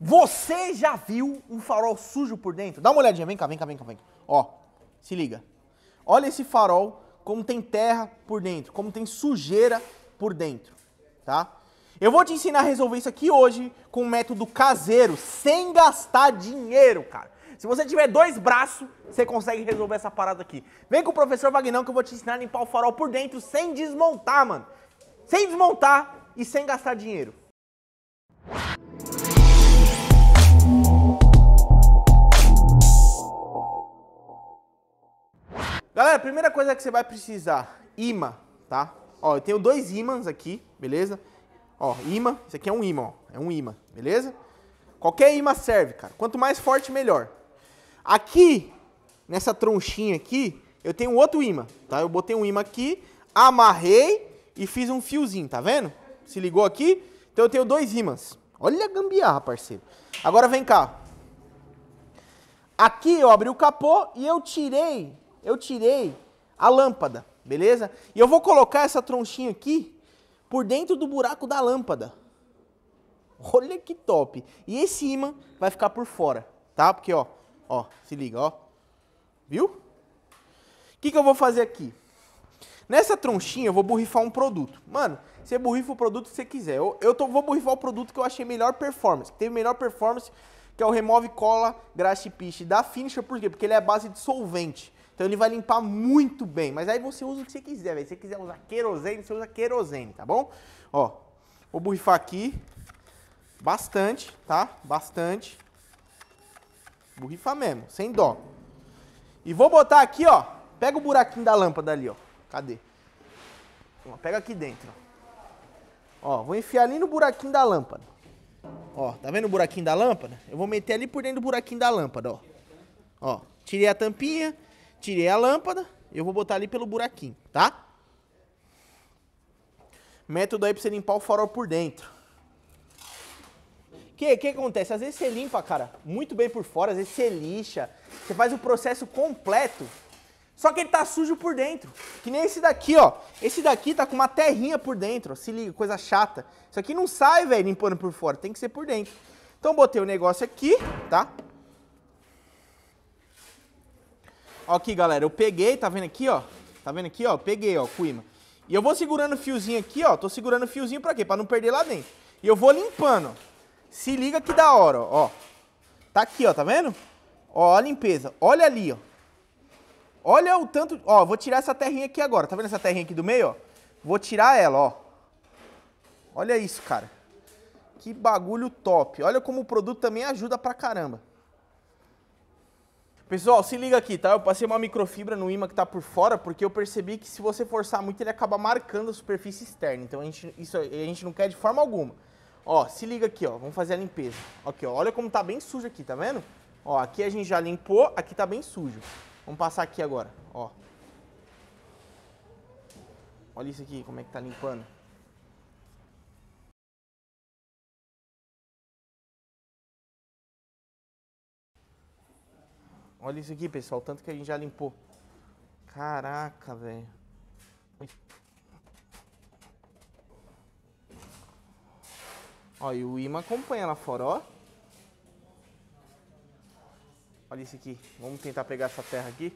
Você já viu um farol sujo por dentro? Dá uma olhadinha, vem cá, vem cá, vem cá, vem cá. Ó, se liga. Olha esse farol, como tem terra por dentro, como tem sujeira por dentro, tá? Eu vou te ensinar a resolver isso aqui hoje com um método caseiro, sem gastar dinheiro, cara. Se você tiver dois braços, você consegue resolver essa parada aqui. Vem com o professor Vagnão que eu vou te ensinar a limpar o farol por dentro sem desmontar, mano. Sem desmontar e sem gastar dinheiro. Galera, primeira coisa que você vai precisar, imã, tá? Ó, eu tenho dois ímãs aqui, beleza? Ó, imã, isso aqui é um imã, ó, é um imã, beleza? Qualquer imã serve, cara. Quanto mais forte, melhor. Aqui, nessa tronchinha aqui, eu tenho outro imã, tá? Eu botei um imã aqui, amarrei e fiz um fiozinho, tá vendo? Se ligou aqui? Então eu tenho dois ímãs. Olha a gambiarra, parceiro. Agora vem cá. Aqui eu abri o capô e eu tirei eu tirei a lâmpada, beleza? E eu vou colocar essa tronchinha aqui por dentro do buraco da lâmpada. Olha que top! E esse imã vai ficar por fora, tá? Porque, ó, ó, se liga, ó. Viu? O que, que eu vou fazer aqui? Nessa tronchinha eu vou borrifar um produto. Mano, você borrifa o produto que você quiser. Eu, eu tô, vou borrifar o produto que eu achei melhor performance, que teve melhor performance, que é o Remove Cola Graxa Piche da Finisher. Por quê? Porque ele é a base de solvente. Então ele vai limpar muito bem. Mas aí você usa o que você quiser, velho. Se você quiser usar querosene, você usa querosene, tá bom? Ó, vou borrifar aqui. Bastante, tá? Bastante. Borrifar mesmo, sem dó. E vou botar aqui, ó. Pega o buraquinho da lâmpada ali, ó. Cadê? Pega aqui dentro. Ó, vou enfiar ali no buraquinho da lâmpada. Ó, tá vendo o buraquinho da lâmpada? Eu vou meter ali por dentro do buraquinho da lâmpada, ó. Ó, tirei a tampinha, Tirei a lâmpada, eu vou botar ali pelo buraquinho, tá? Método aí pra você limpar o farol por dentro. O que, que acontece? Às vezes você limpa, cara, muito bem por fora, às vezes você lixa, você faz o processo completo, só que ele tá sujo por dentro. Que nem esse daqui, ó. Esse daqui tá com uma terrinha por dentro, ó. Se liga, coisa chata. Isso aqui não sai, velho, limpando por fora, tem que ser por dentro. Então botei o negócio aqui, tá? aqui, galera, eu peguei, tá vendo aqui, ó? Tá vendo aqui, ó? Peguei, ó, cuima. E eu vou segurando o fiozinho aqui, ó. Tô segurando o fiozinho pra quê? Pra não perder lá dentro. E eu vou limpando. Se liga que da hora, ó. Tá aqui, ó, tá vendo? Ó, a limpeza. Olha ali, ó. Olha o tanto... Ó, vou tirar essa terrinha aqui agora. Tá vendo essa terrinha aqui do meio, ó? Vou tirar ela, ó. Olha isso, cara. Que bagulho top. Olha como o produto também ajuda pra caramba. Pessoal, se liga aqui, tá? Eu passei uma microfibra no imã que tá por fora, porque eu percebi que se você forçar muito, ele acaba marcando a superfície externa. Então, a gente, isso a gente não quer de forma alguma. Ó, se liga aqui, ó. Vamos fazer a limpeza. Aqui, ó. Olha como tá bem sujo aqui, tá vendo? Ó, aqui a gente já limpou, aqui tá bem sujo. Vamos passar aqui agora, ó. Olha isso aqui, como é que tá limpando. Olha isso aqui, pessoal. Tanto que a gente já limpou. Caraca, velho. Ó, e o imã acompanha lá fora, ó. Olha isso aqui. Vamos tentar pegar essa terra aqui.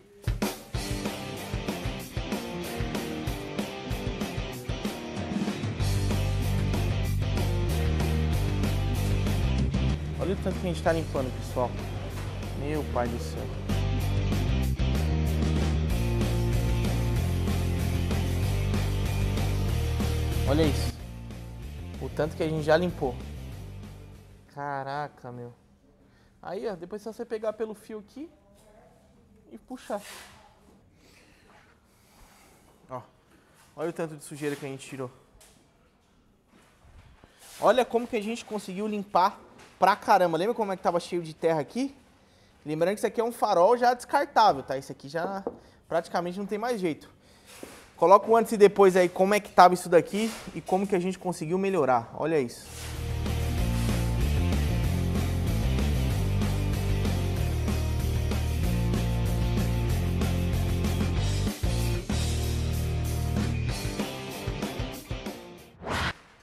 Olha o tanto que a gente tá limpando, pessoal. Meu pai do céu. Olha isso. O tanto que a gente já limpou. Caraca, meu. Aí, ó, depois é só você pegar pelo fio aqui e puxar. Ó. Olha o tanto de sujeira que a gente tirou. Olha como que a gente conseguiu limpar pra caramba. Lembra como é que tava cheio de terra aqui? Lembrando que isso aqui é um farol já descartável, tá? Isso aqui já praticamente não tem mais jeito. Coloca o antes e depois aí como é que estava isso daqui e como que a gente conseguiu melhorar. Olha isso.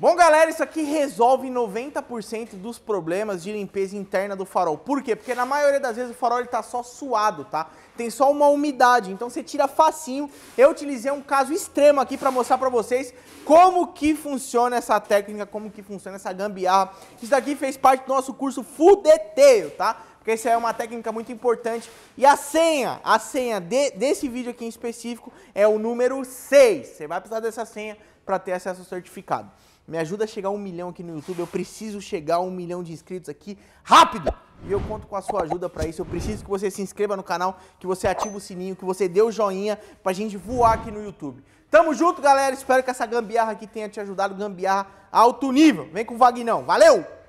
Bom, galera, isso aqui resolve 90% dos problemas de limpeza interna do farol. Por quê? Porque na maioria das vezes o farol ele tá só suado, tá? Tem só uma umidade, então você tira facinho. Eu utilizei um caso extremo aqui para mostrar para vocês como que funciona essa técnica, como que funciona essa gambiarra. Isso daqui fez parte do nosso curso Fudeteio, tá? porque isso é uma técnica muito importante. E a senha, a senha de, desse vídeo aqui em específico é o número 6. Você vai precisar dessa senha para ter acesso ao certificado. Me ajuda a chegar a um milhão aqui no YouTube. Eu preciso chegar a um milhão de inscritos aqui rápido. E eu conto com a sua ajuda para isso. Eu preciso que você se inscreva no canal, que você ative o sininho, que você dê o joinha pra gente voar aqui no YouTube. Tamo junto, galera. Espero que essa gambiarra aqui tenha te ajudado. Gambiarra alto nível. Vem com o Vagnão. Valeu!